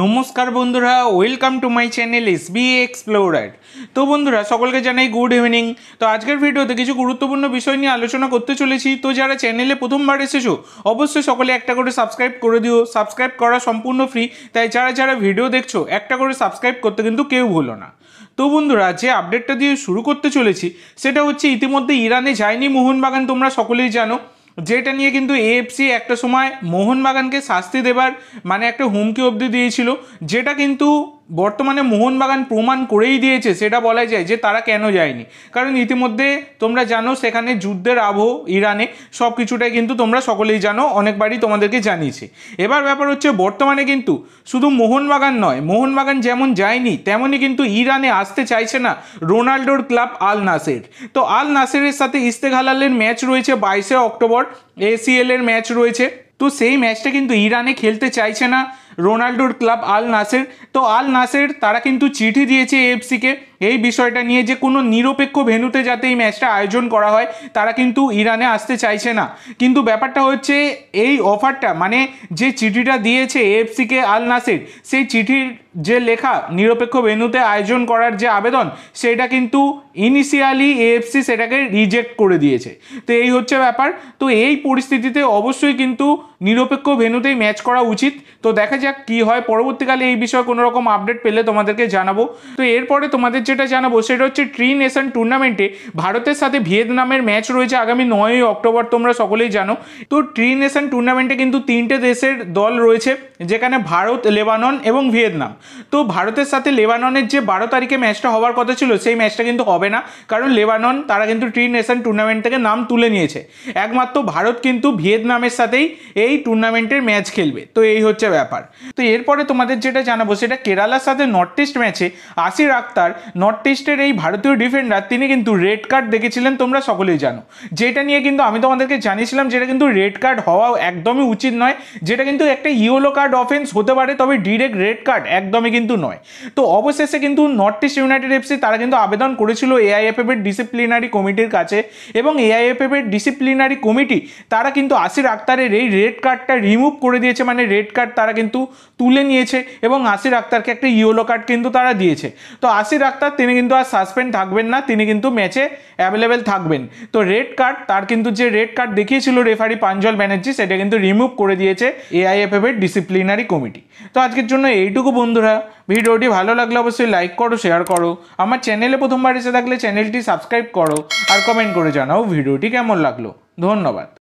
নমস্কার বন্ধুরা welcome to my channel S B explorer তো বন্ধুরা সকলকে জানাই গুড ইভিনিং তো আজকের ভিডিওতে কিছু গুরুত্বপূর্ণ বিষয় নিয়ে আলোচনা করতে চলেছি তো যারা চ্যানেলে প্রথমবার এসেছো অবশ্যই সকলে একটা করে সাবস্ক্রাইব করে দিও সাবস্ক্রাইব করা সম্পূর্ণ ফ্রি তাই যারা যারা ভিডিও দেখছো একটা করে সাবস্ক্রাইব করতে কিন্তু কেউ ভুলো না তো বন্ধুরা যে আপডেটটা দিয়ে শুরু করতে চলেছি সেটা হচ্ছে ইতিমধ্যে ইরানে যায়নি মোহনবাগান তোমরা সকলেই জানো যেটা নিয়ে কিন্তু এএফসি একটা সময় মোহনবাগানকে শাস্তি দেবার মানে একটা হুমকি অবধি দিয়েছিল যেটা কিন্তু বর্তমানে মোহনবাগান প্রমাণ করেই দিয়েছে সেটা বলা যায় যে তারা কেন যায়নি কারণ ইতিমধ্যে তোমরা জানো সেখানে যুদ্ধের আবহ ইরানে সব কিছুটাই কিন্তু তোমরা সকলেই জানো অনেকবারই তোমাদেরকে জানিয়েছে এবার ব্যাপার হচ্ছে বর্তমানে কিন্তু শুধু মোহনবাগান নয় মোহনবাগান যেমন যায়নি তেমনই কিন্তু ইরানে আসতে চাইছে না রোনাল্ডোর ক্লাব আল নাসের তো আল নাসেরের সাথে ইস্তেঘালালের ম্যাচ রয়েছে বাইশে অক্টোবর এসিএলের ম্যাচ রয়েছে তো সেই ম্যাচটা কিন্তু ইরানে খেলতে চাইছে না রোনাল্ডোর ক্লাব আল নাসের তো আল নাসের তারা কিন্তু চিঠি দিয়েছে এফসিকে এই বিষয়টা নিয়ে যে কোনো নিরপেক্ষ ভেনুতে যাতে এই ম্যাচটা আয়োজন করা হয় তারা কিন্তু ইরানে আসতে চাইছে না কিন্তু ব্যাপারটা হচ্ছে এই অফারটা মানে যে চিঠিটা দিয়েছে এফসিকে আল নাসের সেই চিঠির যে লেখা নিরপেক্ষ ভেনুতে আয়োজন করার যে আবেদন সেটা কিন্তু ইনিশিয়ালি এএফসি সেটাকে রিজেক্ট করে দিয়েছে তো এই হচ্ছে ব্যাপার তো এই পরিস্থিতিতে অবশ্যই কিন্তু নিরপেক্ষ ভেনুতেই ম্যাচ করা উচিত তো দেখা যাক কি হয় পরবর্তীকালে এই বিষয়ে কোনো রকম আপডেট পেলে তোমাদেরকে জানাবো তো এরপরে তোমাদের যেটা জানাবো সেটা হচ্ছে ট্রি নেশন টুর্নামেন্টে ভারতের সাথে ভিয়েতনামের ম্যাচ রয়েছে আগামী নয়ই অক্টোবর তোমরা সকলেই জানো তো ট্রি নেশন টুর্নামেন্টে কিন্তু তিনটে দেশের দল রয়েছে যেখানে ভারত লেবানন এবং ভিয়েতনাম তো ভারতের সাথে লেবাননের যে বারো তারিখে ম্যাচটা হওয়ার কথা ছিল সেই ম্যাচটা কিন্তু হবে না কারণ লেবানন তারা কিন্তু ট্রি নেশন টুর্নামেন্ট থেকে নাম তুলে নিয়েছে একমাত্র ভারত কিন্তু ভিয়েতনামের সাথেই এই টুর্নামেন্টের ম্যাচ খেলবে তো এই হচ্ছে ব্যাপার তো এরপরে তোমাদের যেটা জানাবো সেটা কেরালার সাথে নর্থ ইস্ট ম্যাচে আসির আক্তার নর্থ ইস্টের এই ভারতীয় ডিফেন্ডার তিনি কিন্তু রেড কার্ড দেখেছিলেন তোমরা সকলেই জানো যেটা নিয়ে কিন্তু আমি তোমাদেরকে জানিয়েছিলাম যেটা কিন্তু রেড কার্ড হওয়া একদমই উচিত নয় যেটা কিন্তু একটা ইয়েলো কার্ড অফেন্স হতে পারে তবে ডিরেক্ট রেড কার্ড একদমই কিন্তু নয় তো অবশেষে কিন্তু নর্থ ইস্ট ইউনাইটেড এফসি তারা কিন্তু আবেদন করেছিল এআইএফএফ এর ডিসিপ্লিনারি কমিটির কাছে এবং এআইএফএফ এর ডিসিপ্লিনারি কমিটি তারা কিন্তু আসির আক্তারের এই রেড কার্ডটা রিমুভ করে দিয়েছে মানে রেড কার্ড তারা কিন্তু তুলে নিয়েছে এবং আসির আক্তারকে একটা ইয়েলো কার্ড কিন্তু তারা দিয়েছে তো আসির আক্তার তিনি কিন্তু আর সাসপেন্ড থাকবেন না তিনি কিন্তু ম্যাচে অ্যাভেলেবেল থাকবেন তো রেড কার্ড তার কিন্তু যে রেড কার্ড দেখিয়েছিল রেফারি পাঞ্জল ব্যানার্জি সেটা কিন্তু রিমুভ করে দিয়েছে এআইএফএফ এর ডিসিপ্লিনারি কমিটি তো আজকের জন্য এইটুকু বন্ধুরা ভিডিওটি ভালো লাগলে অবশ্যই লাইক করো শেয়ার করো আমার চ্যানেলে প্রথমবার এসে থাকলে চ্যানেলটি সাবস্ক্রাইব করো আর কমেন্ট করে জানাও ভিডিওটি কেমন লাগলো ধন্যবাদ